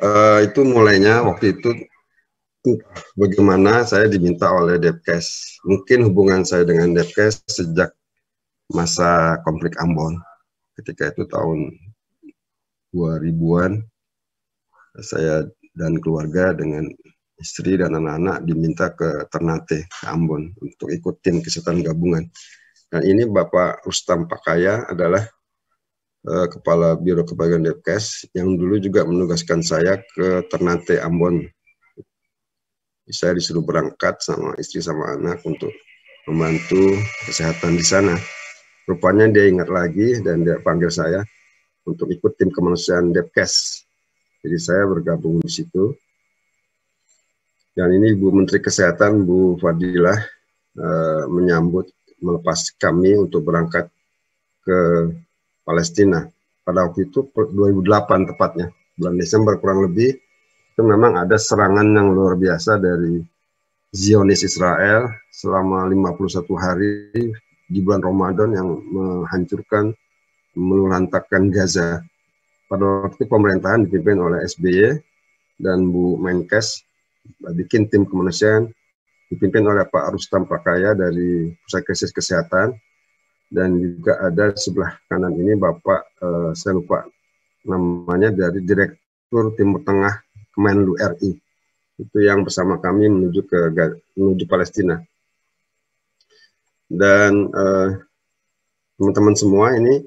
Uh, itu mulainya waktu itu hmm, bagaimana saya diminta oleh Depkes. Mungkin hubungan saya dengan Depkes sejak masa konflik Ambon. Ketika itu tahun 2000-an, saya dan keluarga dengan istri dan anak-anak diminta ke Ternate, ke Ambon, untuk ikut tim kesehatan gabungan. Dan nah, ini Bapak Rustam Pakaya adalah Eh, Kepala Biro Kebagian Depkes yang dulu juga menugaskan saya ke Ternate Ambon. Saya disuruh berangkat sama istri sama anak untuk membantu kesehatan di sana. Rupanya dia ingat lagi dan dia panggil saya untuk ikut tim kemanusiaan Depkes. Jadi saya bergabung di situ. Dan ini Bu Menteri Kesehatan Bu Fadilah eh, menyambut melepas kami untuk berangkat ke Palestina pada waktu itu 2008 tepatnya bulan Desember kurang lebih itu memang ada serangan yang luar biasa dari Zionis Israel selama 51 hari di bulan Ramadan yang menghancurkan melulantakkan Gaza. Pada waktu pemerintahan dipimpin oleh SBY dan Bu Menkes bikin tim kemanusiaan dipimpin oleh Pak Rustam Pakaya dari Pusat Krisis Kesehatan dan juga ada sebelah kanan ini Bapak uh, saya lupa namanya dari Direktur Timur Tengah Kemenlu RI itu yang bersama kami menuju ke menuju Palestina dan eh, teman-teman uh, semua ini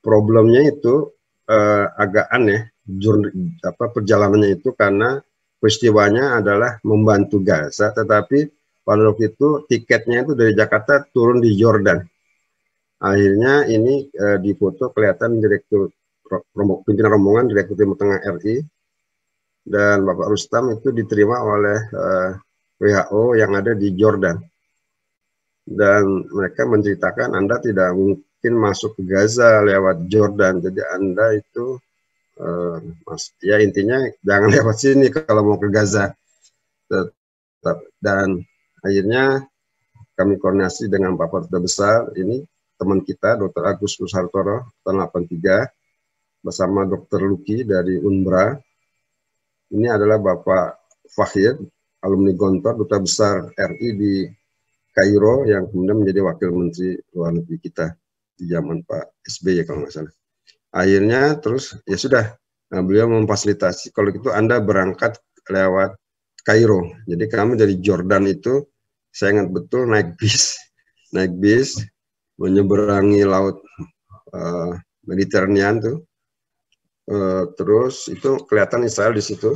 problemnya itu uh, agak aneh jur, apa perjalanannya itu karena peristiwanya adalah membantu Gaza tetapi pada waktu itu tiketnya itu dari Jakarta turun di Jordan akhirnya ini e, eh, di foto kelihatan direktur rombong, pimpinan rombongan direktur Timur Tengah RI dan Bapak Rustam itu diterima oleh e, eh, WHO yang ada di Jordan dan mereka menceritakan Anda tidak mungkin masuk ke Gaza lewat Jordan jadi Anda itu e, mas ya intinya jangan lewat sini kalau mau ke Gaza dan akhirnya kami koordinasi dengan Bapak Duta Besar ini teman kita Dr. Agus Nusartoro, tahun 83 bersama Dr. Luki dari Unbra. Ini adalah Bapak Fahir, alumni Gontor, Duta Besar RI di Kairo yang kemudian menjadi Wakil Menteri Luar Negeri kita di zaman Pak SBY ya, kalau nggak salah. Akhirnya terus ya sudah, nah, beliau memfasilitasi kalau itu Anda berangkat lewat Kairo. Jadi kami dari Jordan itu saya ingat betul naik bis, naik bis menyeberangi laut uh, eh, Mediterania tuh. Uh, terus itu kelihatan Israel di situ.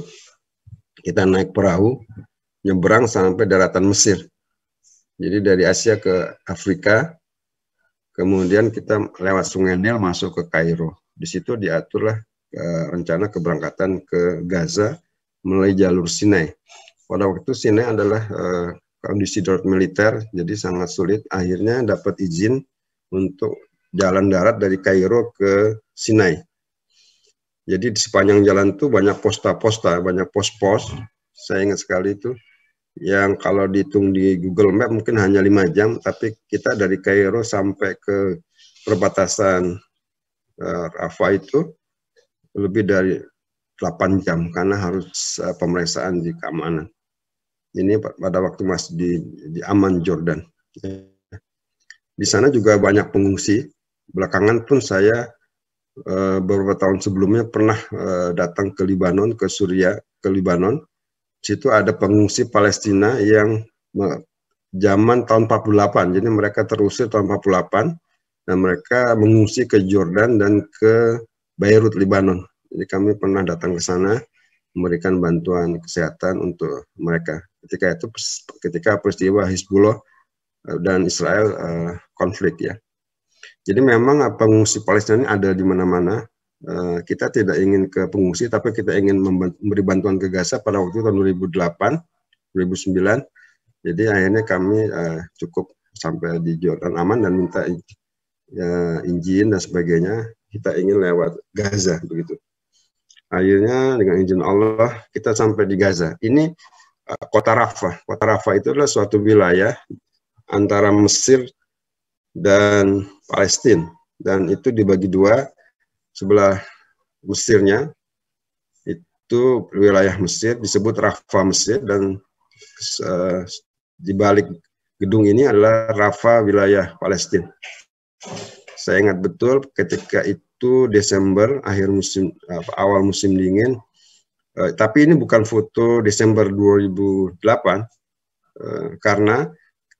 Kita naik perahu, nyeberang sampai daratan Mesir. Jadi dari Asia ke Afrika, kemudian kita lewat Sungai Nil masuk ke Kairo. Di situ diaturlah uh, rencana keberangkatan ke Gaza melalui jalur Sinai. Pada waktu itu Sinai adalah uh, kondisi darurat militer, jadi sangat sulit. Akhirnya dapat izin untuk jalan darat dari Kairo ke Sinai. Jadi di sepanjang jalan itu banyak posta-posta, banyak pos-pos. Saya ingat sekali itu yang kalau dihitung di Google Map mungkin hanya lima jam, tapi kita dari Kairo sampai ke perbatasan eh, Rafa itu lebih dari 8 jam karena harus eh, pemeriksaan di keamanan ini pada waktu masih di, di Aman Jordan. Di sana juga banyak pengungsi. Belakangan pun saya eh, beberapa tahun sebelumnya pernah eh, datang ke Lebanon, ke Suria, ke Lebanon. Situ ada pengungsi Palestina yang zaman tahun 48, jadi mereka terusir tahun 48 dan mereka mengungsi ke Jordan dan ke Beirut, Lebanon. Jadi kami pernah datang ke sana memberikan bantuan kesehatan untuk mereka. Ketika itu ketika peristiwa Hizbullah eh, dan Israel uh, konflik ya. Jadi memang eh, pengungsi Palestina ini ada di mana-mana. Uh, kita tidak ingin ke pengungsi, tapi kita ingin memberi bantuan ke Gaza pada waktu tahun 2008, 2009. Jadi akhirnya kami uh, cukup sampai di Jordan aman dan minta uh, izin dan sebagainya. Kita ingin lewat Gaza begitu akhirnya dengan izin Allah kita sampai di Gaza. Ini uh, kota Rafah. Kota Rafah itu adalah suatu wilayah antara Mesir dan Palestina dan itu dibagi dua sebelah Mesirnya itu wilayah Mesir disebut Rafah Mesir dan uh, di balik gedung ini adalah Rafah wilayah Palestina. Saya ingat betul ketika itu waktu Desember akhir musim awal musim dingin. Uh, tapi ini bukan foto Desember 2008 uh, eh, karena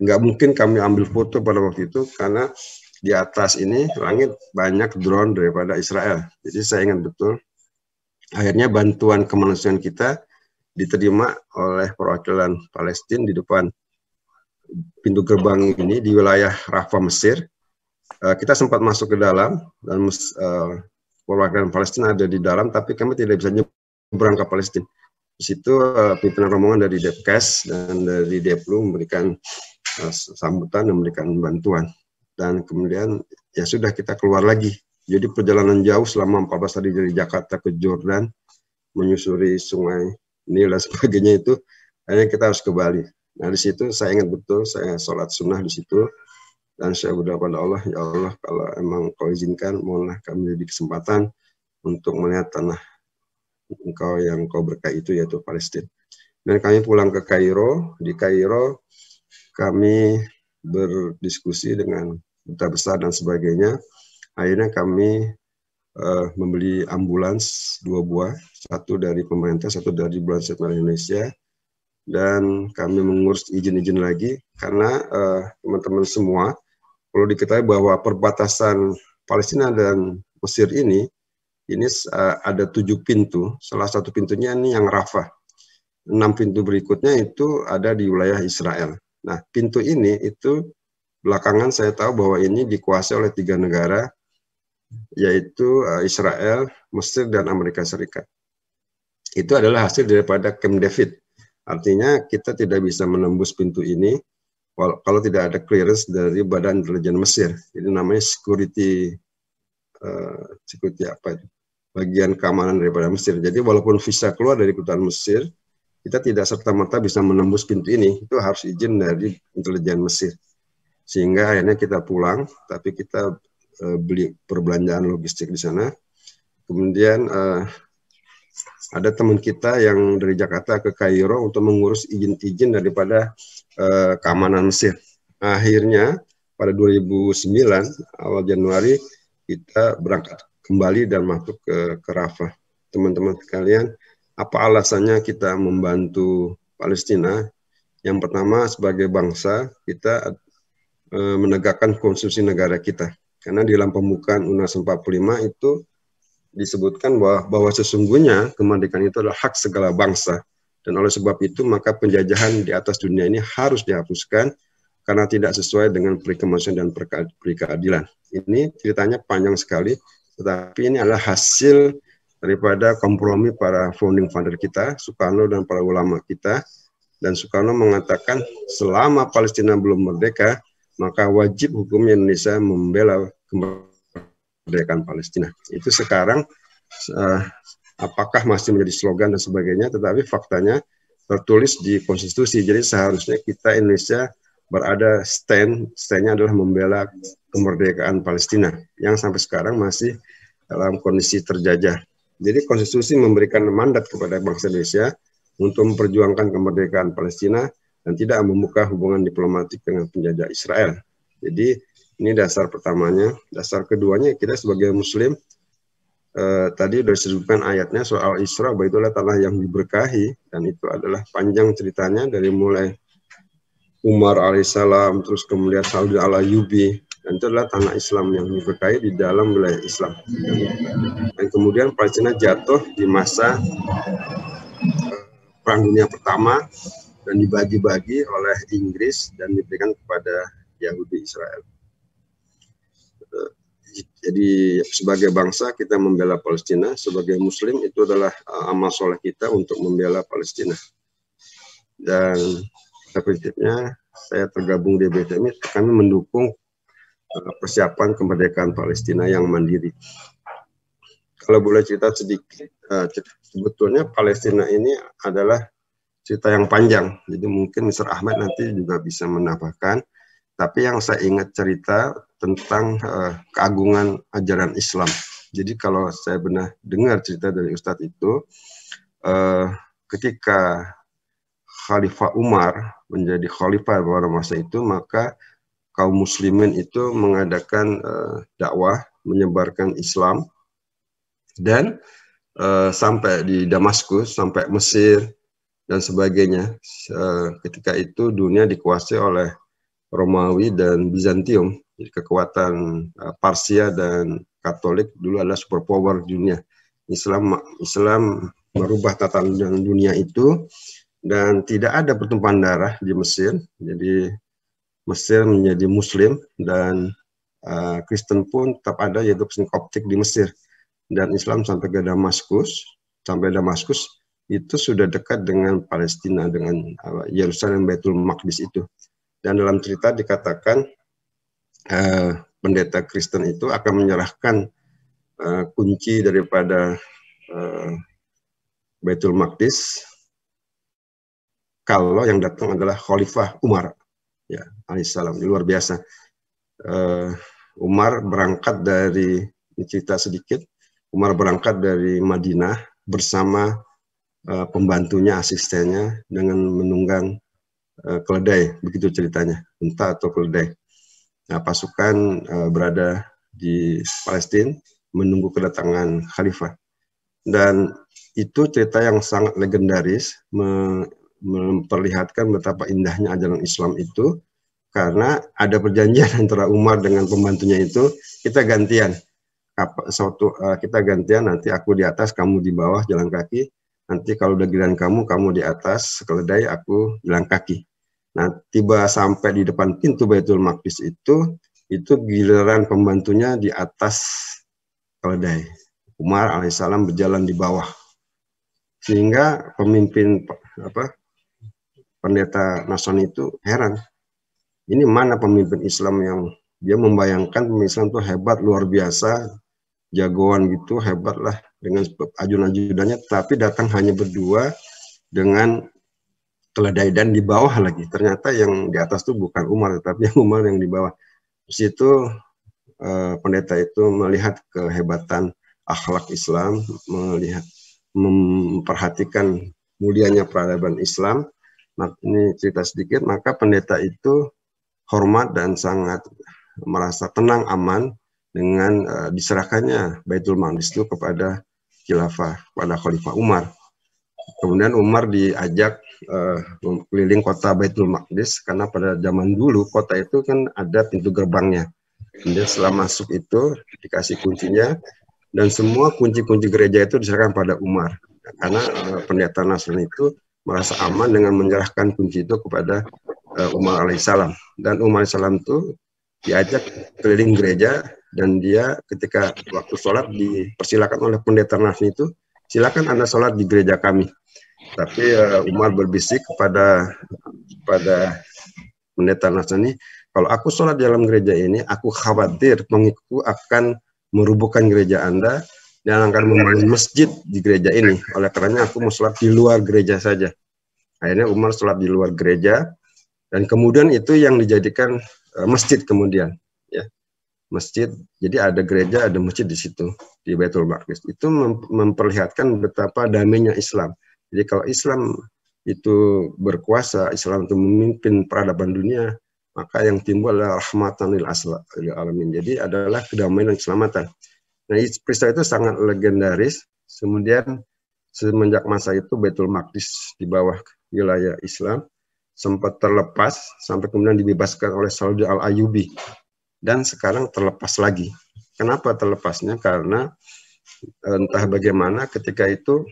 nggak mungkin kami ambil foto pada waktu itu karena di atas ini langit banyak drone daripada Israel. Jadi saya ingat betul. Akhirnya bantuan kemanusiaan kita diterima oleh perwakilan Palestina di depan pintu gerbang ini di wilayah Rafah Mesir Eh, kita sempat masuk ke dalam dan uh, perwakilan Palestina ada di dalam, tapi kami tidak bisa nyebrang ke Palestina. Di situ uh, pimpinan rombongan dari Depkes dan dari Deplu memberikan uh, sambutan dan memberikan bantuan. Dan kemudian ya sudah kita keluar lagi. Jadi perjalanan jauh selama 14 hari dari Jakarta ke Jordan, menyusuri sungai Nil dan sebagainya itu, akhirnya kita harus ke Bali. Nah di situ saya ingat betul, saya sholat sunnah di situ, dan saya berdoa pada Allah, ya Allah kalau emang kau izinkan, mohonlah kami jadi kesempatan untuk melihat tanah engkau yang kau berkah itu yaitu Palestina. Dan kami pulang ke Kairo, di Kairo kami berdiskusi dengan duta besar dan sebagainya. Akhirnya kami uh, membeli ambulans dua buah, satu dari pemerintah, satu dari Bulan September Indonesia, dan kami mengurus izin-izin lagi karena eh, teman-teman uh, teman -teman semua perlu diketahui bahwa perbatasan Palestina dan Mesir ini ini eh, ada tujuh pintu. Salah satu pintunya ini yang Rafah. Enam pintu berikutnya itu ada di wilayah Israel. Nah, pintu ini itu belakangan saya tahu bahwa ini dikuasai oleh tiga negara, yaitu eh, Israel, Mesir, dan Amerika Serikat. Itu adalah hasil daripada Camp David. Artinya kita tidak bisa menembus pintu ini kalau tidak ada clearance dari Badan Intelijen Mesir. Jadi namanya security uh, security apa itu? bagian keamanan daripada Mesir. Jadi walaupun visa keluar dari kedutaan Mesir, kita tidak serta-merta bisa menembus pintu ini. Itu harus izin dari intelijen Mesir. Sehingga akhirnya kita pulang, tapi kita uh, beli perbelanjaan logistik di sana. Kemudian uh, ada teman kita yang dari Jakarta ke Kairo untuk mengurus izin-izin daripada eh, keamanan Mesir. Nah, akhirnya pada 2009 awal Januari kita berangkat kembali dan masuk ke, ke Rafah. Teman-teman sekalian, apa alasannya kita membantu Palestina? Yang pertama sebagai bangsa kita eh, menegakkan konstitusi negara kita. Karena di dalam pembukaan UNAS 45 itu disebutkan bahwa, bahwa sesungguhnya kemerdekaan itu adalah hak segala bangsa. Dan oleh sebab itu maka penjajahan di atas dunia ini harus dihapuskan karena tidak sesuai dengan perikemanusiaan dan perikeadilan. Ini ceritanya panjang sekali, tetapi ini adalah hasil daripada kompromi para founding father kita, Soekarno dan para ulama kita. Dan Soekarno mengatakan selama Palestina belum merdeka, maka wajib hukum Indonesia membela kemerdekaan kemerdekaan Palestina. Itu sekarang uh, apakah masih menjadi slogan dan sebagainya, tetapi faktanya tertulis di konstitusi. Jadi seharusnya kita Indonesia berada stand, standnya adalah membela kemerdekaan Palestina yang sampai sekarang masih dalam kondisi terjajah. Jadi konstitusi memberikan mandat kepada bangsa Indonesia untuk memperjuangkan kemerdekaan Palestina dan tidak membuka hubungan diplomatik dengan penjajah Israel. Jadi ini dasar pertamanya. Dasar keduanya kita sebagai muslim eh, tadi sudah disebutkan ayatnya soal Isra bahwa itulah tanah yang diberkahi dan itu adalah panjang ceritanya dari mulai Umar alaihissalam terus kemudian Saudi ala Yubi dan itu adalah tanah Islam yang diberkahi di dalam wilayah Islam. Dan kemudian Palestina jatuh di masa eh, Perang Dunia Pertama dan dibagi-bagi oleh Inggris dan diberikan kepada Yahudi Israel jadi sebagai bangsa kita membela Palestina, sebagai Muslim itu adalah uh, amal soleh kita untuk membela Palestina. Dan prinsipnya saya tergabung di BTM, kami mendukung uh, persiapan kemerdekaan Palestina yang mandiri. Kalau boleh cerita sedikit, uh, sebetulnya Palestina ini adalah cerita yang panjang. Jadi mungkin Mr. Ahmad nanti juga bisa menambahkan. Tapi yang saya ingat cerita tentang uh, keagungan ajaran Islam. Jadi kalau saya benar dengar cerita dari Ustadz itu, uh, ketika Khalifah Umar menjadi khalifah pada masa itu, maka kaum muslimin itu mengadakan uh, dakwah, menyebarkan Islam, dan uh, sampai di Damaskus, sampai Mesir, dan sebagainya. Uh, ketika itu dunia dikuasai oleh Romawi dan Bizantium jadi kekuatan uh, Parsia dan Katolik dulu adalah superpower dunia. Islam Islam merubah tatanan dunia itu dan tidak ada pertumpahan darah di Mesir. Jadi Mesir menjadi Muslim dan uh, Kristen pun tetap ada yaitu Koptik di Mesir dan Islam sampai ke Damaskus sampai Damaskus itu sudah dekat dengan Palestina dengan uh, Yerusalem Baitul Maqdis itu dan dalam cerita dikatakan Eh, pendeta Kristen itu akan menyerahkan uh, kunci daripada uh, Baitul Maqdis kalau yang datang adalah Khalifah Umar ya alaihissalam luar biasa uh, Umar berangkat dari cerita sedikit Umar berangkat dari Madinah bersama uh, pembantunya, asistennya dengan menunggang uh, keledai, begitu ceritanya, entah atau keledai. Nah, pasukan uh, berada di Palestina menunggu kedatangan khalifah. Dan itu cerita yang sangat legendaris memperlihatkan betapa indahnya ajaran Islam itu karena ada perjanjian antara Umar dengan pembantunya itu kita gantian apa suatu eh, kita gantian nanti aku di atas kamu di bawah jalan kaki nanti kalau udah giliran kamu kamu di atas keledai aku jalan kaki Nah, tiba sampai di depan pintu Baitul Maqdis itu, itu giliran pembantunya di atas keledai. Umar alaihissalam berjalan di bawah. Sehingga pemimpin apa pendeta Nasrani itu heran. Ini mana pemimpin Islam yang dia membayangkan pemimpin Islam itu hebat, luar biasa, jagoan gitu, hebatlah dengan ajun ajudannya tapi datang hanya berdua dengan keledai dan di bawah lagi. Ternyata yang di atas itu bukan Umar, tetapi yang Umar yang di bawah. Di situ eh, pendeta itu melihat kehebatan akhlak Islam, melihat memperhatikan mulianya peradaban Islam. Nah, ini cerita sedikit, maka pendeta itu hormat dan sangat merasa tenang aman dengan uh, diserahkannya Baitul Maqdis itu kepada khilafah, pada Khalifah Umar. Kemudian Umar diajak uh, keliling kota Baitul Maqdis karena pada zaman dulu kota itu kan ada pintu gerbangnya. Kemudian setelah masuk itu dikasih kuncinya dan semua kunci-kunci gereja itu diserahkan pada Umar karena uh, pendeta Nasrani itu merasa aman dengan menyerahkan kunci itu kepada uh, Umar alaihissalam dan Umar alaihissalam itu diajak keliling gereja dan dia ketika waktu sholat dipersilakan oleh pendeta Nasrani itu silakan Anda sholat di gereja kami. Tapi uh, Umar berbisik kepada kepada pendeta Nasrani, kalau aku sholat di dalam gereja ini, aku khawatir pengikutku akan merubuhkan gereja Anda dan akan membangun masjid di gereja ini. Oleh karenanya aku mau sholat di luar gereja saja. Akhirnya Umar sholat di luar gereja dan kemudian itu yang dijadikan uh, masjid kemudian masjid. Jadi ada gereja, ada masjid di situ di Baitul Maqdis. Itu memperlihatkan betapa damainya Islam. Jadi kalau Islam itu berkuasa, Islam itu memimpin peradaban dunia, maka yang timbul adalah rahmatan lil alamin. Jadi adalah kedamaian dan keselamatan. Nah, peristiwa itu sangat legendaris. Kemudian semenjak masa itu Baitul Maqdis di bawah wilayah Islam sempat terlepas sampai kemudian dibebaskan oleh Saudi Al Ayyubi dan sekarang terlepas lagi. Kenapa terlepasnya? Karena eh, entah bagaimana ketika itu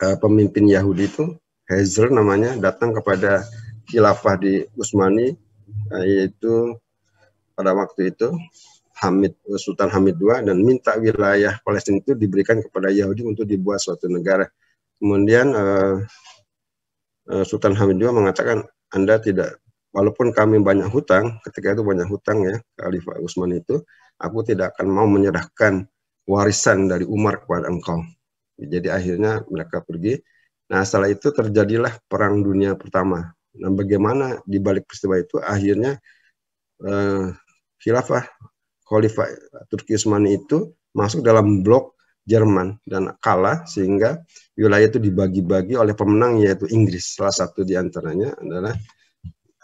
eh, pemimpin Yahudi itu Hezr namanya datang kepada khilafah di Usmani, eh, yaitu pada waktu itu Hamid Sultan Hamid II dan minta wilayah Palestina itu diberikan kepada Yahudi untuk dibuat suatu negara. Kemudian Sultan Hamid II mengatakan Anda tidak walaupun kami banyak hutang, ketika itu banyak hutang ya, Khalifah Utsman itu, aku tidak akan mau menyerahkan warisan dari Umar kepada engkau. Jadi akhirnya mereka pergi. Nah setelah itu terjadilah perang dunia pertama. Nah bagaimana di balik peristiwa itu akhirnya eh, khilafah Khalifah Turki Utsmani itu masuk dalam blok Jerman dan kalah sehingga wilayah itu dibagi-bagi oleh pemenang yaitu Inggris. Salah satu di antaranya adalah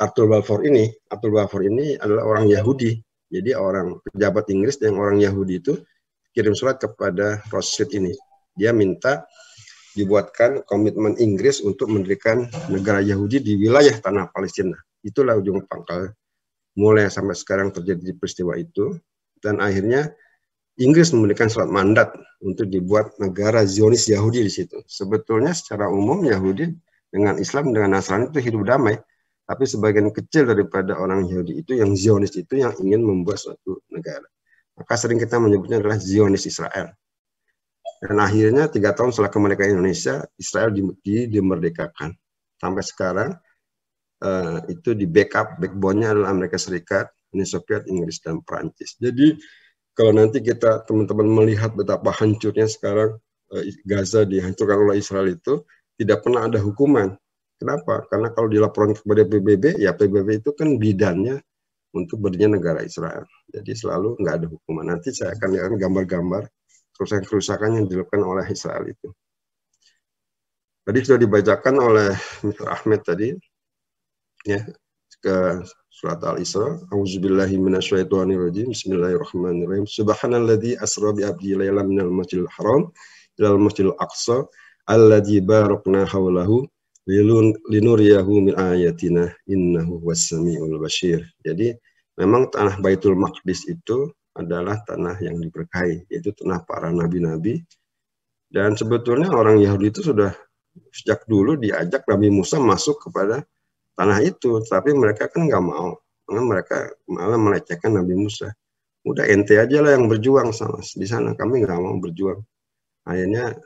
Abdul Balfour ini, Abdul Balfour ini adalah orang Yahudi. Jadi orang pejabat Inggris yang orang Yahudi itu kirim surat kepada Rothschild ini. Dia minta dibuatkan komitmen Inggris untuk mendirikan negara Yahudi di wilayah tanah Palestina. Itulah ujung pangkal mulai sampai sekarang terjadi peristiwa itu. Dan akhirnya Inggris memberikan surat mandat untuk dibuat negara Zionis Yahudi di situ. Sebetulnya secara umum Yahudi dengan Islam dengan Nasrani itu hidup damai tapi sebagian kecil daripada orang Yahudi itu yang Zionis itu yang ingin membuat suatu negara. Maka sering kita menyebutnya adalah Zionis Israel. Dan akhirnya tiga tahun setelah kemerdekaan Indonesia, Israel di, di, dimerdekakan. Sampai sekarang uh, itu di backup, backbone-nya adalah Amerika Serikat, Uni Soviet, Inggris, dan Perancis. Jadi kalau nanti kita teman-teman melihat betapa hancurnya sekarang uh, Gaza dihancurkan oleh Israel itu, tidak pernah ada hukuman. Kenapa? Karena kalau dilaporkan kepada PBB, ya PBB itu kan bidannya untuk berdirinya negara Israel. Jadi selalu nggak ada hukuman. Nanti saya akan lihat gambar-gambar kerusakan-kerusakan yang dilakukan oleh Israel itu. Tadi sudah dibacakan oleh Mr. Ahmed tadi, ya, ke surat Al-Isra. Auzubillahi minasyaitonirrajim. Bismillahirrahmanirrahim. Subhanalladzi asra bi abdi lailan masjidil haram ilal masjidil aqsa alladzi barokna hawlahu Lilun linuriyahu min ayatina innahu wassami'ul basir. Jadi memang tanah Baitul Maqdis itu adalah tanah yang diberkahi, yaitu tanah para nabi-nabi. Dan sebetulnya orang Yahudi itu sudah sejak dulu diajak Nabi Musa masuk kepada tanah itu, tapi mereka kan nggak mau. Karena mereka malah melecehkan Nabi Musa. Udah ente aja lah yang berjuang sama di sana, kami nggak mau berjuang. Akhirnya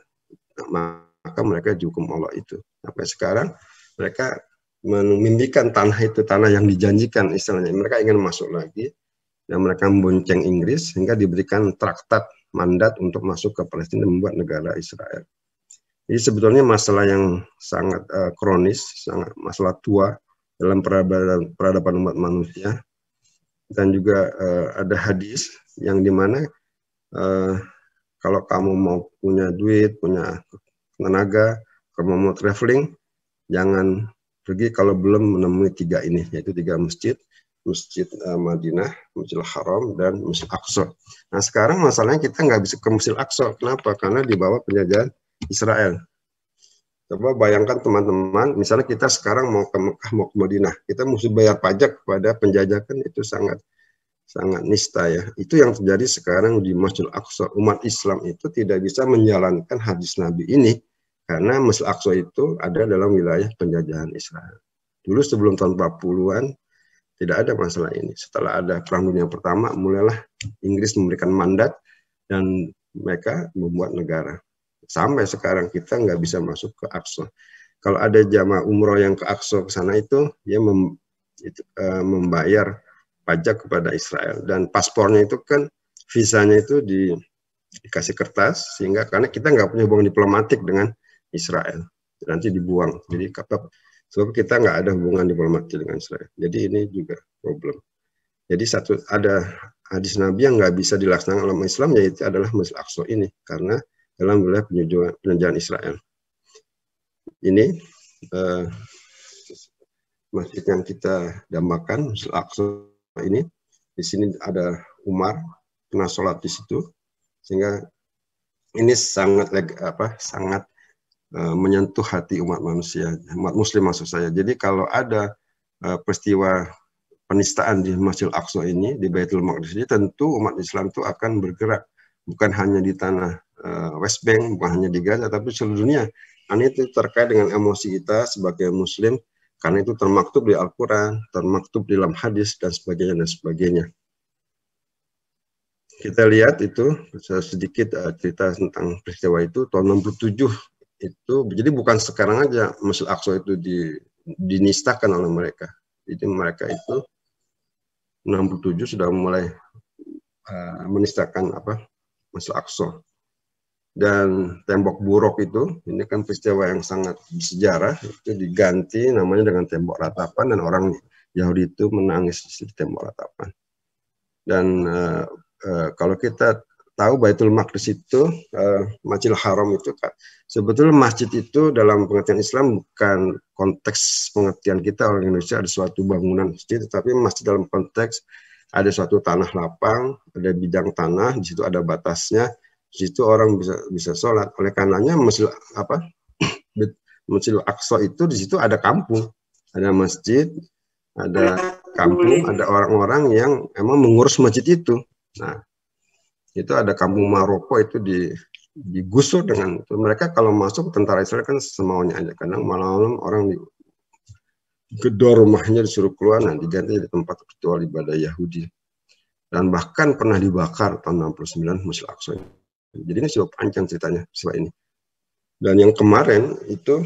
maka mereka dihukum Allah itu. Sampai sekarang mereka memindikan tanah itu tanah yang dijanjikan istilahnya. Mereka ingin masuk lagi dan mereka membonceng Inggris hingga diberikan traktat mandat untuk masuk ke Palestina dan membuat negara Israel. Jadi sebetulnya masalah yang sangat uh, kronis, sangat masalah tua dalam peradaban, peradaban umat manusia dan juga uh, ada hadis yang dimana uh, eh, kalau kamu mau punya duit, punya tenaga, kalau mau traveling, jangan pergi kalau belum menemui tiga ini, yaitu tiga masjid, Masjid uh, Madinah, Masjid Haram, dan Masjid Aqsa. Nah sekarang masalahnya kita nggak bisa ke Masjid Aqsa. Kenapa? Karena di bawah penjajahan Israel. Coba bayangkan teman-teman, misalnya kita sekarang mau ke Mekah, mau ke Madinah, kita mesti bayar pajak pada penjajah kan itu sangat sangat nista ya. Itu yang terjadi sekarang di Masjid Aqsa. Umat Islam itu tidak bisa menjalankan hadis Nabi ini karena Masjid Aqsa itu ada dalam wilayah penjajahan Israel. Dulu sebelum tahun 40-an tidak ada masalah ini. Setelah ada Perang Dunia Pertama, mulailah Inggris memberikan mandat dan mereka membuat negara. Sampai sekarang kita nggak bisa masuk ke Aqsa. Kalau ada jamaah umroh yang ke Aqsa ke sana itu, dia mem, itu, uh, membayar pajak kepada Israel dan paspornya itu kan visanya itu di, dikasih kertas sehingga karena kita nggak punya hubungan diplomatik dengan Israel nanti dibuang jadi kata sebab kita nggak ada hubungan diplomatik dengan Israel jadi ini juga problem jadi satu ada hadis Nabi yang nggak bisa dilaksanakan oleh Islam yaitu adalah Masjid Aqsa ini karena dalam wilayah penjajahan Israel ini eh, masjid yang kita dambakan Masjid Aqsa ini di sini ada Umar pernah sholat di situ sehingga ini sangat apa sangat eh, menyentuh hati umat manusia umat muslim maksud saya jadi kalau ada eh, peristiwa penistaan di Masjid Aqsa ini di Baitul Maqdis ini tentu umat Islam itu akan bergerak bukan hanya di tanah eh, West Bank bukan hanya di Gaza tapi seluruh dunia dan itu terkait dengan emosi kita sebagai muslim karena itu termaktub di Al-Quran, termaktub di dalam hadis, dan sebagainya, dan sebagainya. Kita lihat itu, sedikit eh, cerita tentang peristiwa itu, tahun 67 itu, jadi bukan sekarang aja Masjid Aqsa itu di, dinistakan oleh mereka. Jadi mereka itu 67 sudah mulai uh, menistakan apa Masjid Aqsa dan tembok buruk itu, ini kan peristiwa yang sangat sejarah itu diganti namanya dengan tembok ratapan dan orang Yahudi itu menangis di tembok ratapan. Dan uh, uh, kalau kita tahu Baitul Maqdis itu, uh, Masjidil Haram itu, kan sebetulnya masjid itu dalam pengertian Islam bukan konteks pengertian kita orang Indonesia ada suatu bangunan masjid, tetapi masjid dalam konteks ada suatu tanah lapang, ada bidang tanah, di situ ada batasnya, di situ orang bisa bisa sholat. Oleh karenanya masjid apa masjid Aqsa itu di situ ada kampung, ada masjid, ada kampung, ada orang-orang yang emang mengurus masjid itu. Nah, itu ada kampung Maroko itu di digusur dengan Mereka kalau masuk tentara Israel kan semaunya aja. Kadang malam-malam orang di gedor rumahnya disuruh keluar, nah diganti di tempat ritual ibadah Yahudi. Dan bahkan pernah dibakar tahun 69 Masjid Aqsa jadi ini sudah panjang ceritanya peristiwa ini. Dan yang kemarin itu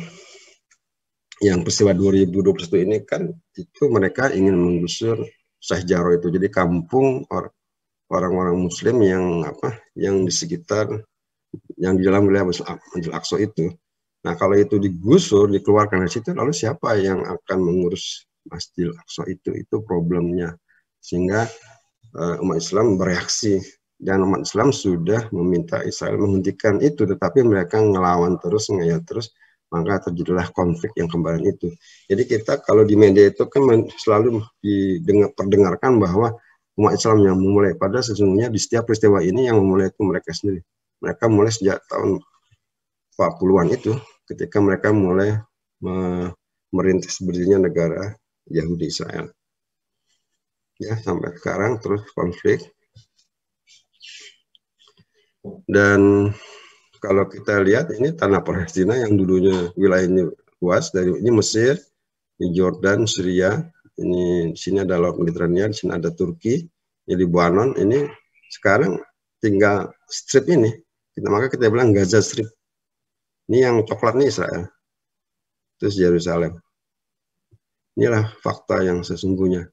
yang peristiwa 2021 ini kan itu mereka ingin menggusur Syekh Jaro itu. Jadi kampung orang-orang muslim yang apa yang di sekitar yang di dalam wilayah Masjidil Aqsa itu. Nah, kalau itu digusur, dikeluarkan dari situ, lalu siapa yang akan mengurus Masjid Aqsa itu? Itu problemnya. Sehingga eh, umat Islam bereaksi dan umat Islam sudah meminta Israel menghentikan itu, tetapi mereka ngelawan terus, ngayat terus, maka terjadilah konflik yang kemarin itu. Jadi kita kalau di media itu kan selalu didengar, terdengarkan bahwa umat Islam yang memulai, pada sesungguhnya di setiap peristiwa ini yang memulai itu mereka sendiri. Mereka mulai sejak tahun 40-an itu, ketika mereka mulai merintis berdirinya negara Yahudi Israel. Ya, sampai sekarang terus konflik dan kalau kita lihat ini tanah Palestina yang dulunya wilayahnya luas dari ini Mesir, ini Jordan, Syria, ini di sini ada Laut Mediterania, di sini ada Turki, ini Lebanon, ini sekarang tinggal strip ini. Kita maka kita bilang Gaza Strip. Ini yang coklat nih Israel. Terus Yerusalem. Inilah fakta yang sesungguhnya.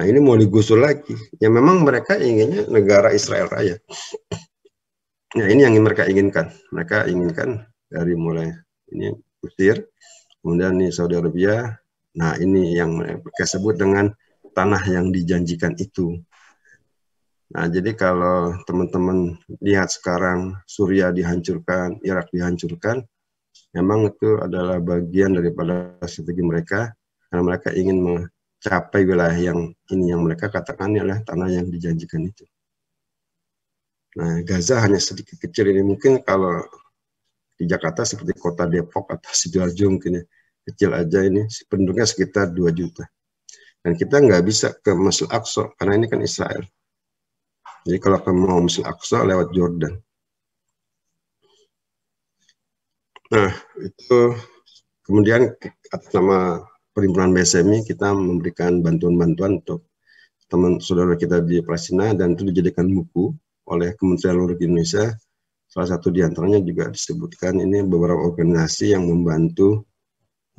Nah ini mau digusur lagi. Ya memang mereka inginnya negara Israel Raya. Nah, ini yang mereka inginkan. Mereka inginkan dari mulai ini kusir, kemudian ini Saudi Arabia. Nah, ini yang mereka sebut dengan tanah yang dijanjikan itu. Nah, jadi kalau teman-teman lihat sekarang Suriah dihancurkan, Irak dihancurkan, memang itu adalah bagian daripada strategi mereka karena mereka ingin mencapai wilayah yang ini yang mereka katakan adalah tanah yang dijanjikan itu. Nah, Gaza hanya sedikit kecil ini mungkin kalau di Jakarta seperti kota Depok atau sidoarjo mungkin ya, kecil aja ini penduduknya sekitar 2 juta. Dan kita nggak bisa ke Masjid Aqsa karena ini kan Israel. Jadi kalau kamu mau Masjid Aqsa lewat Jordan. Nah, itu kemudian atas nama Perhimpunan BSMI kita memberikan bantuan-bantuan untuk teman saudara kita di Palestina dan itu dijadikan buku oleh Kementerian Luar Negeri Indonesia. Salah satu di antaranya juga disebutkan ini beberapa organisasi yang membantu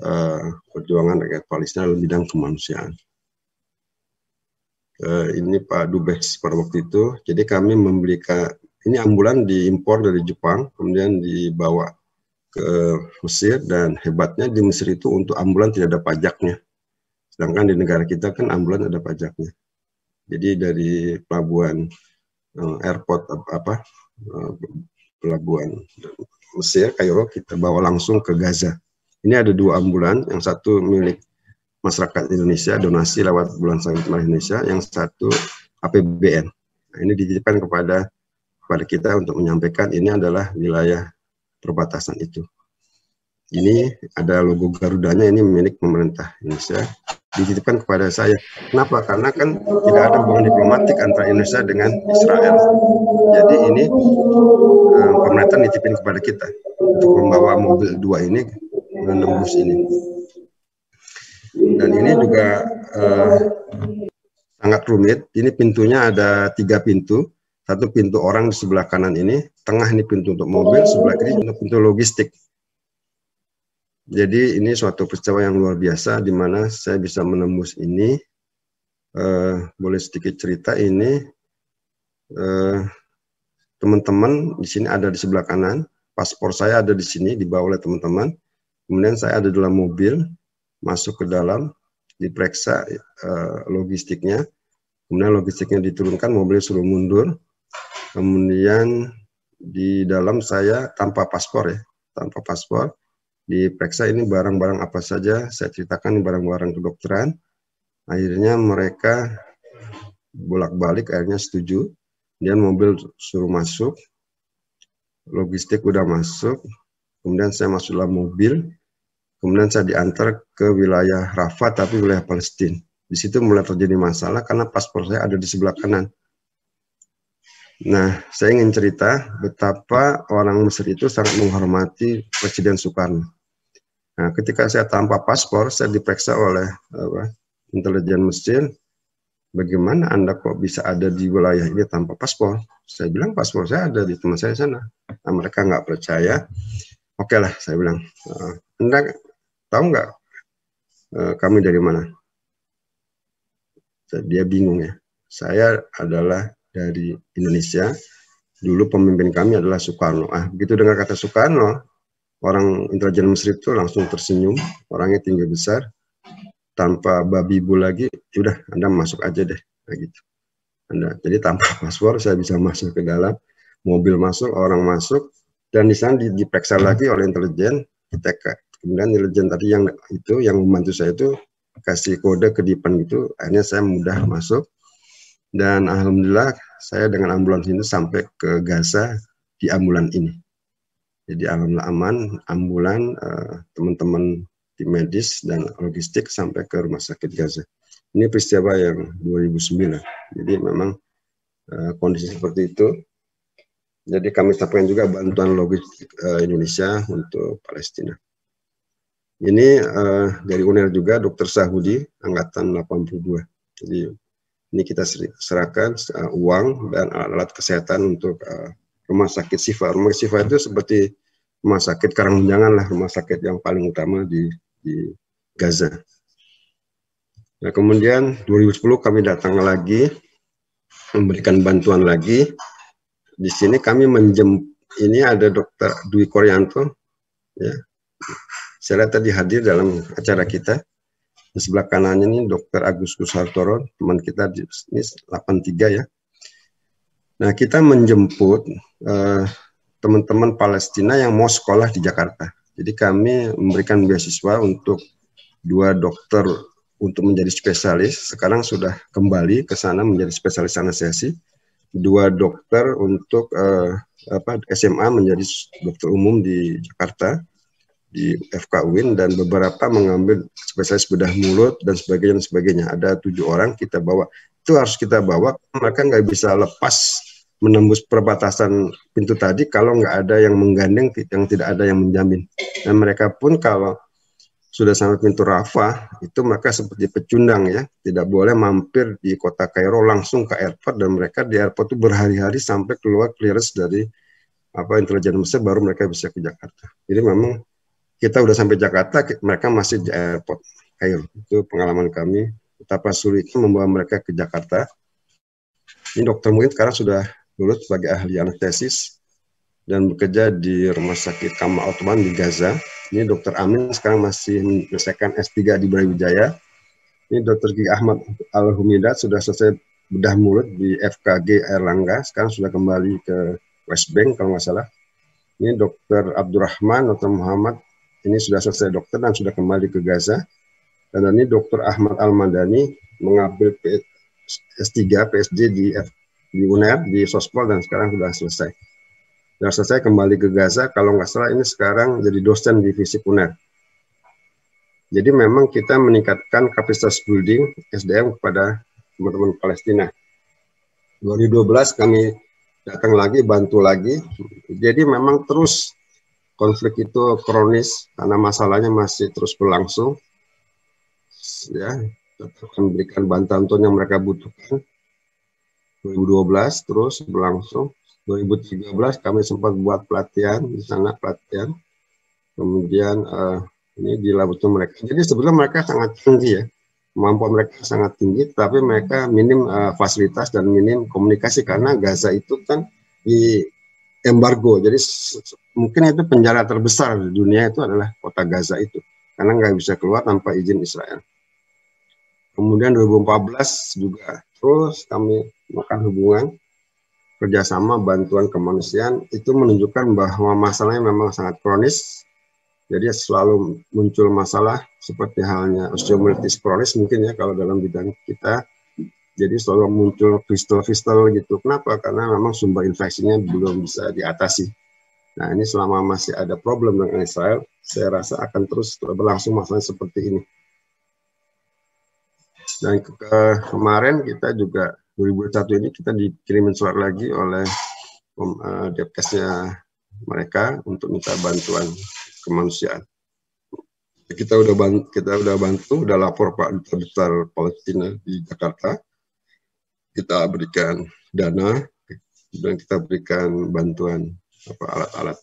uh, perjuangan rakyat Palestina dalam bidang kemanusiaan. Uh, ini Pak Dubes pada waktu itu. Jadi kami membelikan ini ambulan diimpor dari Jepang, kemudian dibawa ke Mesir dan hebatnya di Mesir itu untuk ambulan tidak ada pajaknya. Sedangkan di negara kita kan ambulan ada pajaknya. Jadi dari pelabuhan Eh, airport apa eh, pelabuhan Mesir Kairo kita bawa langsung ke Gaza. Ini ada dua ambulan, yang satu milik masyarakat Indonesia donasi lewat bulan sanggar Indonesia, yang satu APBN. Nah, ini dititipkan kepada kepada kita untuk menyampaikan ini adalah wilayah perbatasan itu. Ini ada logo Garudanya ini milik pemerintah Indonesia dititipkan kepada saya. Kenapa? Karena kan tidak ada hubungan diplomatik antara Indonesia dengan Israel. Jadi ini um, pemerintah nitipin kepada kita untuk membawa mobil dua ini menembus ini. Dan ini juga uh, sangat rumit. Ini pintunya ada tiga pintu. Satu pintu orang di sebelah kanan ini, tengah ini pintu untuk mobil, sebelah kiri untuk pintu logistik. Jadi ini suatu peristiwa yang luar biasa di mana saya bisa menembus ini. Uh, boleh sedikit cerita ini eh, teman-teman uh, di sini ada di sebelah kanan, paspor saya ada di sini dibawa oleh teman-teman. Kemudian saya ada dalam mobil, masuk ke dalam, diperiksa uh, logistiknya. Kemudian logistiknya diturunkan, mobil suruh mundur. Kemudian di dalam saya tanpa paspor ya, tanpa paspor diperiksa ini barang-barang apa saja. Saya ceritakan barang-barang kedokteran. Akhirnya mereka bolak-balik akhirnya setuju. Kemudian mobil suruh masuk. Logistik udah masuk. Kemudian saya masuk dalam mobil. Kemudian saya diantar ke wilayah Rafah tapi wilayah Palestina. Di situ mulai terjadi masalah karena paspor saya ada di sebelah kanan. Nah, saya ingin cerita betapa orang Mesir itu sangat menghormati Presiden Soekarno. Nah, ketika saya tanpa paspor, saya diperiksa oleh apa, intelijen Mesir. Bagaimana Anda kok bisa ada di wilayah ini tanpa paspor? Saya bilang paspor saya ada di teman saya sana. Nah, mereka nggak percaya. Oke lah, saya bilang. Eh, Anda tahu nggak eh, kami dari mana? Dia bingung ya. Saya adalah dari Indonesia. Dulu pemimpin kami adalah Soekarno. Ah, begitu dengar kata Soekarno, orang intelijen Mesir itu langsung tersenyum, orangnya tinggi besar, tanpa babi bul lagi, sudah ya Anda masuk aja deh, nah, gitu. Anda, jadi tanpa paspor saya bisa masuk ke dalam, mobil masuk, orang masuk, dan di sana diperiksa lagi oleh intelijen TK. Kemudian intelijen tadi yang itu yang membantu saya itu kasih kode kedipan gitu, akhirnya saya mudah masuk dan alhamdulillah saya dengan ambulans ini sampai ke Gaza di ambulan ini. Jadi alhamdulillah aman, ambulan eh, teman-teman tim medis dan logistik sampai ke rumah sakit Gaza. Ini peristiwa yang 2009. Jadi memang eh, kondisi seperti itu. Jadi kami sampaikan juga bantuan logistik eh, Indonesia untuk Palestina. Ini dari UNER juga, Dokter Sahudi, Angkatan 82. Jadi ini kita serahkan uh, uang dan alat kesehatan untuk uh, rumah sakit Siva. Rumah sakit Siva itu seperti rumah sakit Karangunjangan lah, rumah sakit yang paling utama di, di Gaza. Nah, kemudian 2010 kami datang lagi memberikan bantuan lagi. Di sini kami menjem ini ada Dokter Dwi Koryanto ya. Saya lihat tadi hadir dalam acara kita di sebelah kanannya ini Dr. Agus Kusartoro, teman kita di sini 83 ya. Nah, kita menjemput eh, teman-teman eh, Palestina yang mau sekolah di Jakarta. Jadi kami memberikan beasiswa untuk dua dokter untuk menjadi spesialis. Sekarang sudah kembali ke sana menjadi spesialis anestesi. Dua dokter untuk eh, apa SMA menjadi dokter umum di Jakarta di FK UIN dan beberapa mengambil spesialis bedah mulut dan sebagainya dan sebagainya. Ada tujuh orang kita bawa. Itu harus kita bawa. Mereka nggak bisa lepas menembus perbatasan pintu tadi kalau nggak ada yang menggandeng, yang tidak ada yang menjamin. Dan mereka pun kalau sudah sampai pintu Rafa itu maka seperti pecundang ya tidak boleh mampir di kota Kairo langsung ke airport dan mereka di airport itu berhari-hari sampai keluar clearance dari apa intelijen Mesir baru mereka bisa ke Jakarta jadi memang kita udah sampai Jakarta, mereka masih di airport air. Itu pengalaman kami. Betapa sulitnya membawa mereka ke Jakarta. Ini dokter mungkin sekarang sudah lulus sebagai ahli anestesis dan bekerja di Rumah Sakit Kamal Ottoman di Gaza. Ini dokter Amin sekarang masih menyelesaikan S3 di Brawijaya. Ini dokter Gigi Ahmad al humidat sudah selesai bedah mulut di FKG Erlangga. Sekarang sudah kembali ke West Bank kalau nggak salah. Ini dokter Abdurrahman, dokter Muhammad ini sudah selesai dokter dan sudah kembali ke Gaza. Dan ini dokter Ahmad Al-Mandani mengambil S3 PSD di F, di UNER, di Sospol dan sekarang sudah selesai. Sudah selesai kembali ke Gaza, kalau nggak salah ini sekarang jadi dosen di Fisip UNER. Jadi memang kita meningkatkan kapasitas building SDM kepada teman-teman Palestina. 2012 kami datang lagi, bantu lagi. Jadi memang terus konflik itu kronis karena masalahnya masih terus berlangsung ya tetap memberikan bantuan yang mereka butuhkan 2012 terus berlangsung 2013 kami sempat buat pelatihan di sana pelatihan kemudian uh, ini di laboratorium mereka jadi sebelum mereka sangat tinggi ya kemampuan mereka sangat tinggi tapi mereka minim uh, fasilitas dan minim komunikasi karena Gaza itu kan di embargo jadi mungkin itu penjara terbesar di dunia itu adalah kota Gaza itu karena nggak bisa keluar tanpa izin Israel. Kemudian 2014 juga terus kami melakukan hubungan kerjasama bantuan kemanusiaan itu menunjukkan bahwa masalahnya memang sangat kronis. Jadi selalu muncul masalah seperti halnya osteomyelitis kronis mungkin ya kalau dalam bidang kita. Jadi selalu muncul kristal-kristal gitu. Kenapa? Karena memang sumber infeksinya belum bisa diatasi Nah ini selama masih ada problem dengan Israel, saya rasa akan terus berlangsung masalah seperti ini. Dan ke kemarin kita juga 2001 ini kita dikirimin surat lagi oleh um, uh, eh, Depkesnya mereka untuk minta bantuan kemanusiaan. Kita udah bantu, kita udah bantu, udah lapor Pak Duta Besar Palestina di Jakarta. Kita berikan dana dan kita berikan bantuan apa alat-alat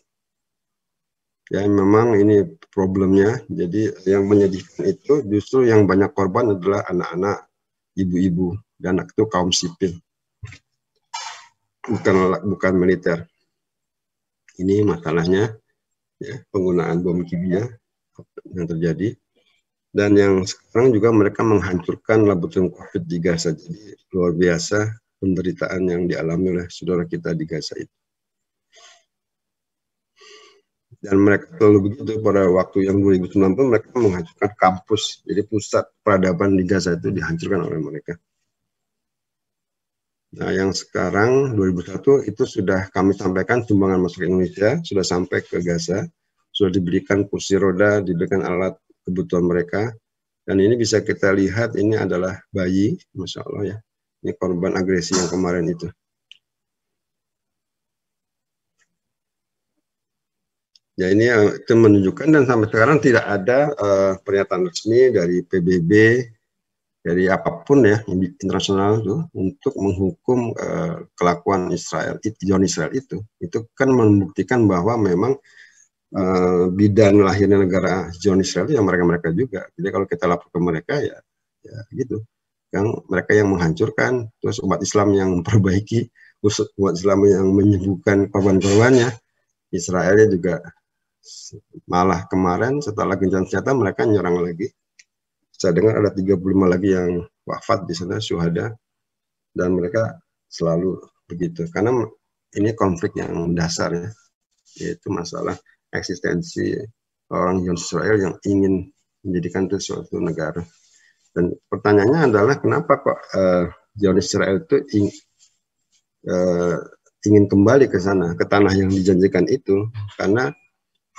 ya memang ini problemnya jadi yang menyedihkan itu justru yang banyak korban adalah anak-anak ibu-ibu dan itu kaum sipil bukan bukan militer ini masalahnya ya, penggunaan bom kimia yang terjadi dan yang sekarang juga mereka menghancurkan laboratorium COVID di Gaza jadi luar biasa penderitaan yang dialami oleh saudara kita di Gaza itu dan mereka selalu begitu pada waktu yang 2009 pun mereka menghancurkan kampus jadi pusat peradaban di Gaza itu dihancurkan oleh mereka nah yang sekarang 2001 itu sudah kami sampaikan sumbangan masuk Indonesia sudah sampai ke Gaza sudah diberikan kursi roda diberikan alat kebutuhan mereka dan ini bisa kita lihat ini adalah bayi Masya Allah ya ini korban agresi yang kemarin itu Ya ini yang itu menunjukkan dan sampai sekarang tidak ada uh, pernyataan resmi dari PBB dari apapun ya internasional itu untuk menghukum uh, kelakuan Israel, John Israel itu. Itu kan membuktikan bahwa memang uh, bidan lahirnya negara John Israel itu yang mereka-mereka juga. Jadi kalau kita lapor ke mereka ya, ya gitu. Yang mereka yang menghancurkan, terus umat Islam yang memperbaiki, umat Islam yang menyembuhkan korban-korbannya, Israelnya juga Malah kemarin setelah gencatan senjata mereka nyerang lagi. Saya dengar ada 35 lagi yang wafat di sana, syuhada. Dan mereka selalu begitu. Karena ini konflik yang dasar ya, yaitu masalah eksistensi orang Israel yang ingin menjadikan itu suatu negara. Dan pertanyaannya adalah kenapa kok uh, Israel itu ing, uh, ingin kembali ke sana, ke tanah yang dijanjikan itu, karena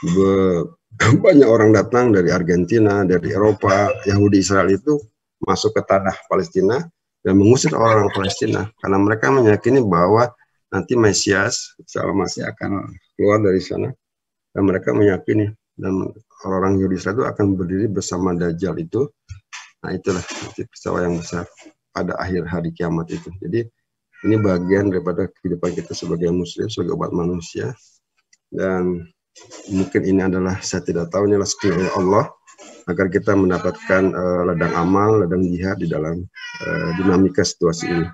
banyak orang datang dari Argentina, dari Eropa, Yahudi Israel itu masuk ke tanah Palestina dan mengusir orang-orang Palestina karena mereka meyakini bahwa nanti Mesias Salam Masih akan keluar dari sana dan mereka meyakini dan orang-orang Yahudi Israel itu akan berdiri bersama Dajjal itu nah itulah nanti peristiwa yang besar pada akhir hari kiamat itu jadi ini bagian daripada kehidupan kita sebagai muslim sebagai umat manusia dan mungkin ini adalah saya tidak tahu ini adalah Allah agar kita mendapatkan uh, ladang amal, ladang jihad di dalam uh, dinamika situasi ini.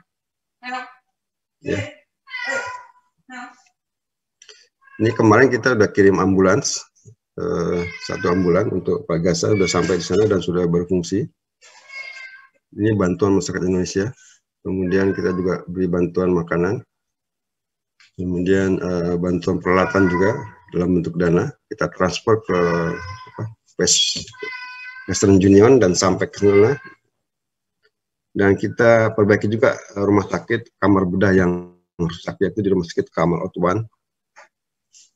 Ya. Ini kemarin kita sudah kirim ambulans, uh, satu ambulans untuk Pak Gasa sudah sampai di sana dan sudah berfungsi. Ini bantuan masyarakat Indonesia. Kemudian kita juga beri bantuan makanan. Kemudian uh, bantuan peralatan juga dalam bentuk dana kita transfer ke apa, West, Western Union dan sampai ke sana dan kita perbaiki juga rumah sakit kamar bedah yang rusak yaitu di rumah sakit Kamal Otwan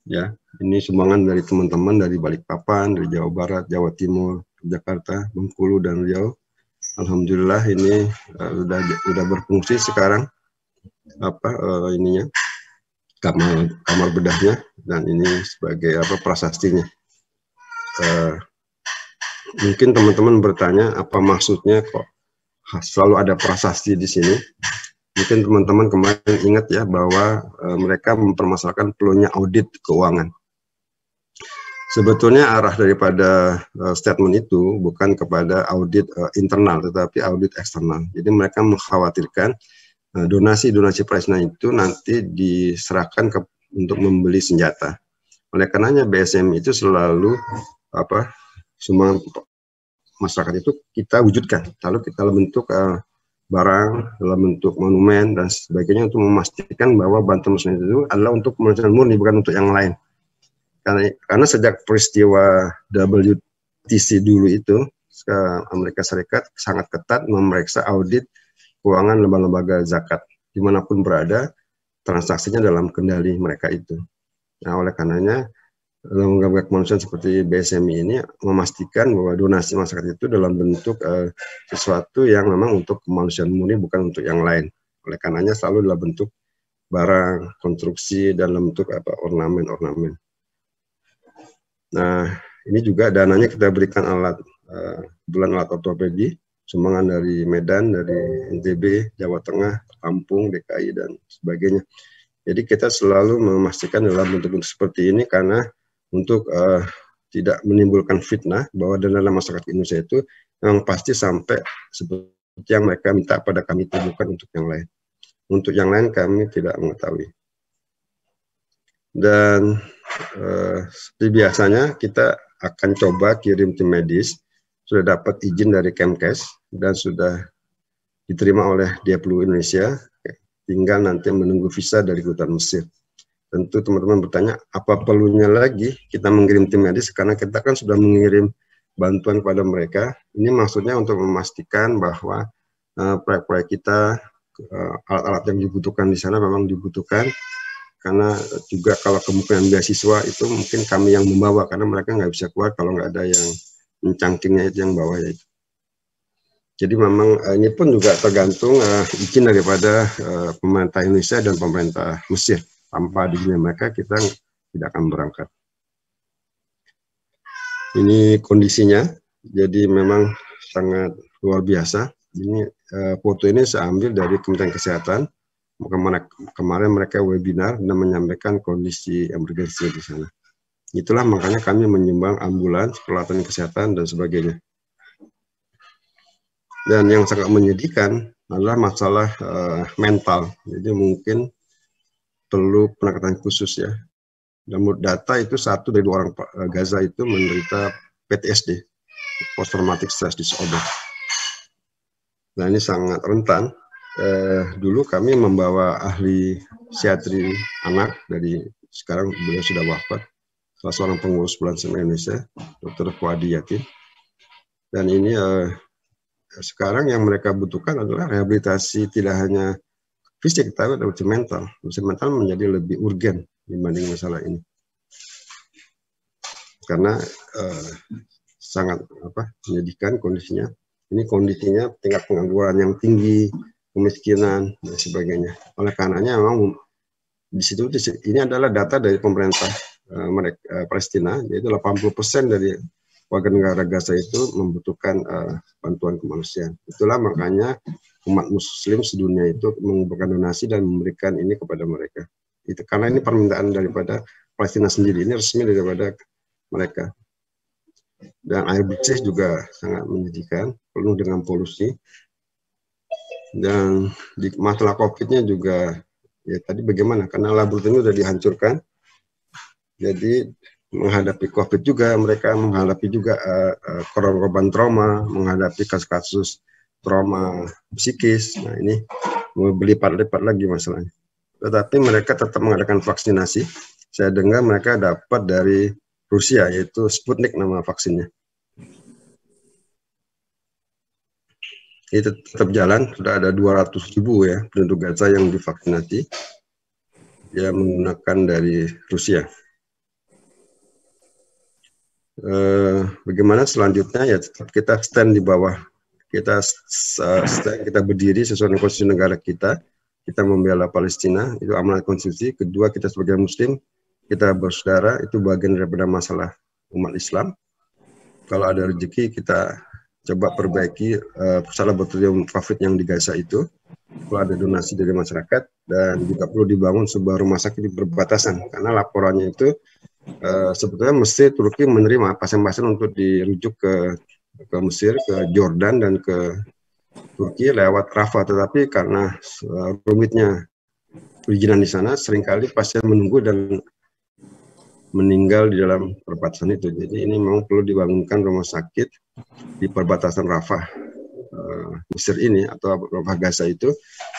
ya ini sumbangan dari teman-teman dari Balikpapan dari Jawa Barat Jawa Timur Jakarta Bengkulu dan Riau Alhamdulillah ini uh, sudah sudah berfungsi sekarang apa uh, ininya kamar kamar bedahnya dan ini sebagai apa prasastinya. Uh, mungkin teman-teman bertanya apa maksudnya kok selalu ada prasasti di sini. Mungkin teman-teman kemarin ingat ya bahwa uh, mereka mempermasalahkan perlunya audit keuangan. Sebetulnya arah daripada uh, statement itu bukan kepada audit uh, internal tetapi audit eksternal. Jadi mereka mengkhawatirkan Eh, donasi-donasi Palestina itu nanti diserahkan ke, untuk membeli senjata. Oleh karenanya BSM itu selalu apa semua masyarakat itu kita wujudkan. Lalu kita dalam bentuk uh, barang, dalam bentuk monumen dan sebagainya untuk memastikan bahwa bantuan muslim itu adalah untuk kemanusiaan murni bukan untuk yang lain. Karena, karena sejak peristiwa WTC dulu itu eh, Amerika Serikat sangat ketat memeriksa audit keuangan lembaga-lembaga zakat dimanapun berada transaksinya dalam kendali mereka itu. Nah oleh karenanya lembaga kemanusiaan seperti BSMI ini memastikan bahwa donasi masyarakat itu dalam bentuk eh, sesuatu yang memang untuk kemanusiaan murni bukan untuk yang lain. Oleh karenanya selalu dalam bentuk barang, konstruksi dan dalam bentuk apa ornamen-ornamen. Nah, ini juga dananya kita berikan alat uh, bulan alat ortopedi sumbangan dari Medan, dari NTB, Jawa Tengah, Lampung, DKI dan sebagainya. Jadi kita selalu memastikan dalam bentuk-bentuk seperti ini karena untuk uh, tidak menimbulkan fitnah bahwa dana masyarakat Indonesia itu memang pasti sampai seperti yang mereka minta pada kami itu bukan untuk yang lain. Untuk yang lain kami tidak mengetahui. Dan uh, seperti biasanya kita akan coba kirim tim medis sudah dapat izin dari Kemkes dan sudah diterima oleh Diablo Indonesia. Tinggal nanti menunggu visa dari Kedutaan Mesir. Tentu teman-teman bertanya, apa perlunya lagi kita mengirim tim medis? Karena kita kan sudah mengirim bantuan kepada mereka. Ini maksudnya untuk memastikan bahwa proyek eh, proyek-proyek kita, eh, alat-alat uh, yang dibutuhkan di sana memang dibutuhkan. Karena juga kalau kemungkinan beasiswa itu mungkin kami yang membawa, karena mereka nggak bisa keluar kalau nggak ada yang mencangkingnya itu yang bawa ya jadi memang eh, ini pun juga tergantung uh, izin daripada uh, pemerintah Indonesia dan pemerintah Mesir. Tanpa izin mereka kita tidak akan berangkat. Ini kondisinya, jadi memang sangat luar biasa. Ini uh, foto ini saya ambil dari Kementerian Kesehatan. Kemarin, kemarin mereka webinar dan menyampaikan kondisi emergensi di sana. Itulah makanya kami menyumbang ambulans, peralatan kesehatan, dan sebagainya. Dan yang sangat menyedihkan adalah masalah uh, mental. Jadi mungkin perlu penanganan khusus ya. Dan menurut data itu satu dari dua orang eh, Gaza itu menderita PTSD, Post Traumatic Stress Disorder. Nah ini sangat rentan. Eh, dulu kami membawa ahli psikiatri anak dari sekarang beliau sudah wafat, salah seorang pengurus bulan Indonesia, Dr. Fuadi Yakin. Dan ini eh, Nah, sekarang yang mereka butuhkan adalah rehabilitasi tidak hanya fisik tapi juga mental. Rehabilitasi mental menjadi lebih urgen dibanding masalah ini. Karena eh, sangat apa menyedihkan kondisinya. Ini kondisinya tingkat pengangguran yang tinggi, kemiskinan dan sebagainya. Oleh karenanya memang di situ ini adalah data dari pemerintah eh, mereka eh, Palestina yaitu 80% dari warga negara Gaza itu membutuhkan uh, bantuan kemanusiaan. Itulah makanya umat Muslim sedunia itu mengumpulkan donasi dan memberikan ini kepada mereka. Itu karena ini permintaan daripada Palestina sendiri. Ini resmi daripada mereka. Dan air bersih juga sangat menyedihkan, penuh dengan polusi. Dan di masalah COVID-nya juga ya tadi bagaimana? Karena laboratorium sudah dihancurkan. Jadi menghadapi COVID juga, mereka menghadapi juga uh, uh, korban trauma, menghadapi kasus-kasus trauma psikis. Nah ini part lipat lagi masalahnya. Tetapi mereka tetap mengadakan vaksinasi. Saya dengar mereka dapat dari Rusia, yaitu Sputnik nama vaksinnya. Itu tetap jalan, sudah ada 200 ribu ya penduduk Gaza yang divaksinasi. Dia menggunakan dari Rusia. Eh, bagaimana selanjutnya ya tetap kita stand di bawah kita stand, kita berdiri sesuai dengan konstitusi negara kita kita membela Palestina itu amanat konstitusi kedua kita sebagai muslim kita bersaudara itu bagian daripada masalah umat Islam kalau ada rezeki kita coba perbaiki uh, salah berterium profit yang di Gaza itu kalau ada donasi dari masyarakat dan juga perlu dibangun sebuah rumah sakit di perbatasan karena laporannya itu uh, sebetulnya Mesir Turki menerima pasien-pasien untuk dirujuk ke ke Mesir, ke Jordan dan ke Turki lewat Rafah, tetapi karena uh, rumitnya perizinan di sana, seringkali pasien menunggu dan meninggal di dalam perbatasan itu. Jadi ini memang perlu dibangunkan rumah sakit di perbatasan Rafah uh, Mesir ini atau Rafah Gaza itu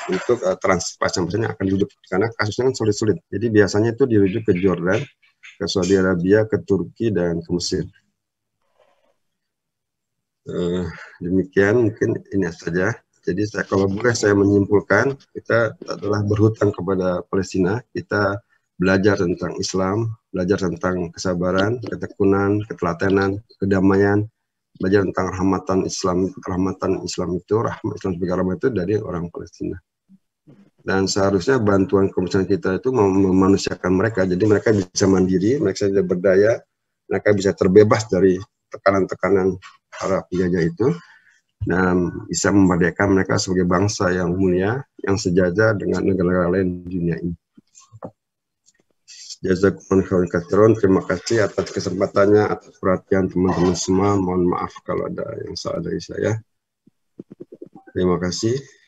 untuk uh, trans pasien-pasien yang akan dirujuk karena kasusnya kan sulit-sulit. Jadi biasanya itu dirujuk ke Jordan ke Saudi Arabia, ke Turki, dan ke Mesir. Uh, demikian mungkin ini saja. Jadi saya, kalau boleh saya menyimpulkan, kita telah berhutang kepada Palestina, kita belajar tentang Islam, belajar tentang kesabaran, ketekunan, ketelatenan, kedamaian, belajar tentang rahmatan Islam, rahmatan Islam itu, rahmat Islam sebagai rahmat itu dari orang Palestina dan seharusnya bantuan kemanusiaan kita itu mem memanusiakan mereka jadi mereka bisa mandiri mereka bisa berdaya mereka bisa terbebas dari tekanan-tekanan para penjajah itu dan bisa memerdekakan mereka sebagai bangsa yang mulia yang sejajar dengan negara-negara lain di dunia ini. Jazakumullah Terima kasih atas kesempatannya, atas perhatian teman-teman semua. Mohon maaf kalau ada yang salah dari saya. Terima kasih.